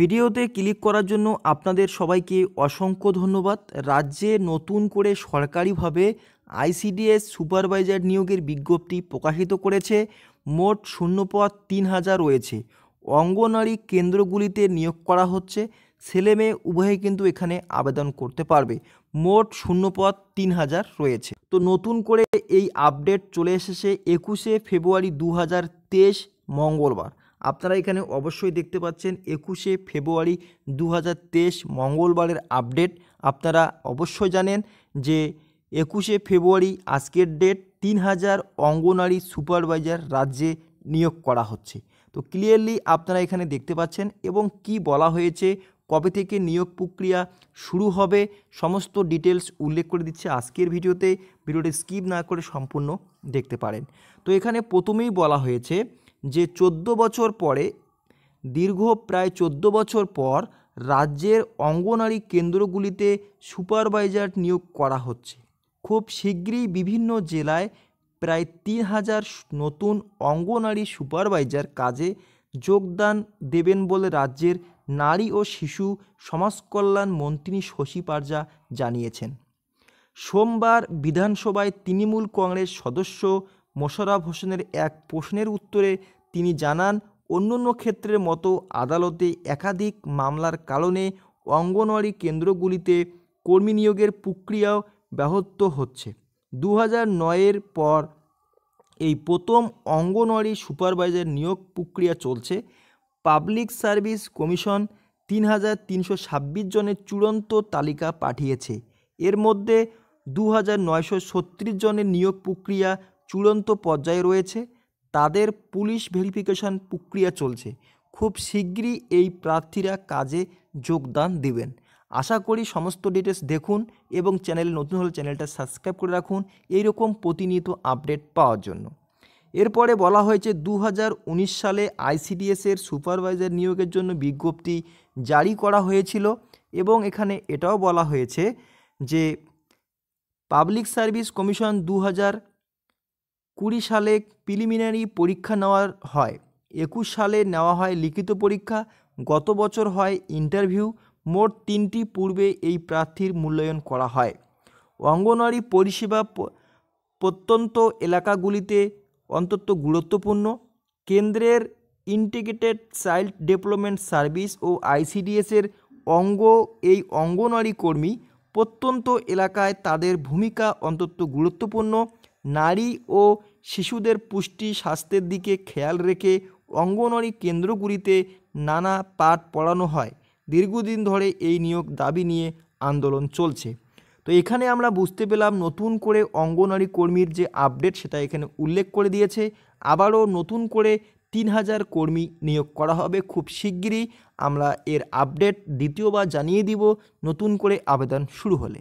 ভিডিওতে ক্লিক করার জন্য আপনাদের সবাইকে অসংখ্য ধন্যবাদ রাজ্যে নতুন করে সরকারিভাবে আইসিডিএস সুপারভাইজার নিয়োগের বিজ্ঞপ্তি প্রকাশিত করেছে মোট শূন্যপদ তিন হাজার রয়েছে অঙ্গনারী কেন্দ্রগুলিতে নিয়োগ করা হচ্ছে ছেলে মেয়ে উভয়ে কিন্তু এখানে আবেদন করতে পারবে মোট শূন্যপদ তিন হাজার রয়েছে তো নতুন করে এই আপডেট চলে এসেছে একুশে ফেব্রুয়ারি দু মঙ্গলবার আপনারা এখানে অবশ্যই দেখতে পাচ্ছেন একুশে ফেব্রুয়ারি দু মঙ্গলবারের আপডেট আপনারা অবশ্যই জানেন যে একুশে ফেব্রুয়ারি আজকের ডেট তিন হাজার অঙ্গনারী সুপারভাইজার রাজ্যে নিয়োগ করা হচ্ছে তো ক্লিয়ারলি আপনারা এখানে দেখতে পাচ্ছেন এবং কি বলা হয়েছে কবে থেকে নিয়োগ প্রক্রিয়া শুরু হবে সমস্ত ডিটেলস উল্লেখ করে দিচ্ছে আজকের ভিডিওতে ভিডিওটি স্কিপ না করে সম্পূর্ণ দেখতে পারেন তো এখানে প্রথমেই বলা হয়েছে যে ১৪ বছর পরে দীর্ঘ প্রায় ১৪ বছর পর রাজ্যের অঙ্গনারী কেন্দ্রগুলিতে সুপারভাইজার নিয়োগ করা হচ্ছে খুব শীঘ্রই বিভিন্ন জেলায় প্রায় তিন হাজার নতুন অঙ্গনারী সুপারভাইজার কাজে যোগদান দেবেন বলে রাজ্যের নারী ও শিশু সমাজকল্যাণ মন্ত্রী শশী পারজা জানিয়েছেন সোমবার বিধানসভায় তৃণমূল কংগ্রেস সদস্য মোশারফ হোসেনের এক প্রশ্নের উত্তরে তিনি জানান অন্য ক্ষেত্রের মতো আদালতে একাধিক মামলার কারণে অঙ্গনওয়াড়ি কেন্দ্রগুলিতে কর্মী নিয়োগের প্রক্রিয়াও ব্যাহত হচ্ছে দু নয়ের পর এই প্রথম অঙ্গনওয়াড়ি সুপারভাইজার নিয়োগ প্রক্রিয়া চলছে পাবলিক সার্ভিস কমিশন তিন হাজার তিনশো ছাব্বিশ জনের চূড়ান্ত তালিকা পাঠিয়েছে এর মধ্যে দু হাজার নয়শো ছত্রিশ জনের নিয়োগ প্রক্রিয়া চূড়ান্ত পর্যায়ে রয়েছে তাদের পুলিশ ভেরিফিকেশন প্রক্রিয়া চলছে খুব শীঘ্রই এই প্রার্থীরা কাজে যোগদান দেবেন আশা করি সমস্ত ডিটেলস দেখুন এবং চ্যানেলে নতুন হলে চ্যানেলটা সাবস্ক্রাইব করে রাখুন এইরকম প্রতিনিয়ত আপডেট পাওয়ার জন্য এরপরে বলা হয়েছে দু সালে আইসিডিএসের সুপারভাইজার নিয়োগের জন্য বিজ্ঞপ্তি জারি করা হয়েছিল এবং এখানে এটাও বলা হয়েছে যে পাবলিক সার্ভিস কমিশন দু কুড়ি সালে প্রিলিমিনারি পরীক্ষা নেওয়া হয় একুশ সালে নেওয়া হয় লিখিত পরীক্ষা গত বছর হয় ইন্টারভিউ মোট তিনটি পূর্বে এই প্রার্থীর মূল্যায়ন করা হয় অঙ্গনওয়াড়ি পরিষেবা প্রত্যন্ত এলাকাগুলিতে অন্তত গুরুত্বপূর্ণ কেন্দ্রের ইন্টিগ্রেটেড চাইল্ড ডেভেলপমেন্ট সার্ভিস ও আইসিডিএসের অঙ্গ এই অঙ্গনওয়াড়ি কর্মী প্রত্যন্ত এলাকায় তাদের ভূমিকা অন্তত গুরুত্বপূর্ণ নারী ও শিশুদের পুষ্টি স্বাস্থ্যের দিকে খেয়াল রেখে অঙ্গনওয়াড়ি কেন্দ্রগুলিতে নানা পাঠ পড়ানো হয় দীর্ঘদিন ধরে এই নিয়োগ দাবি নিয়ে আন্দোলন চলছে তো এখানে আমরা বুঝতে পেলাম নতুন করে অঙ্গনওয়াড়ি কর্মীর যে আপডেট সেটা এখানে উল্লেখ করে দিয়েছে আবারও নতুন করে তিন হাজার কর্মী নিয়োগ করা হবে খুব শিগগিরই আমরা এর আপডেট দ্বিতীয়বার জানিয়ে দিব নতুন করে আবেদন শুরু হলে